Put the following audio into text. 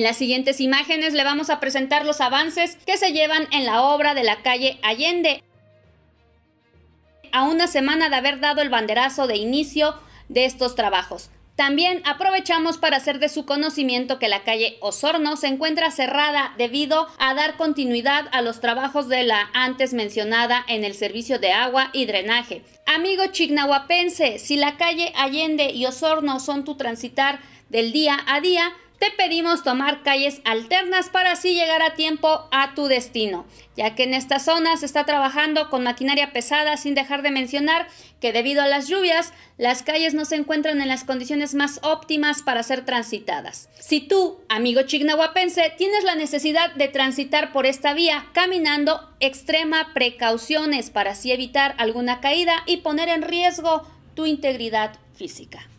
En las siguientes imágenes le vamos a presentar los avances que se llevan en la obra de la calle Allende. A una semana de haber dado el banderazo de inicio de estos trabajos. También aprovechamos para hacer de su conocimiento que la calle Osorno se encuentra cerrada debido a dar continuidad a los trabajos de la antes mencionada en el servicio de agua y drenaje. Amigo chignahuapense, si la calle Allende y Osorno son tu transitar del día a día, te pedimos tomar calles alternas para así llegar a tiempo a tu destino, ya que en esta zona se está trabajando con maquinaria pesada sin dejar de mencionar que debido a las lluvias, las calles no se encuentran en las condiciones más óptimas para ser transitadas. Si tú, amigo chignahuapense, tienes la necesidad de transitar por esta vía caminando, extrema precauciones para así evitar alguna caída y poner en riesgo tu integridad física.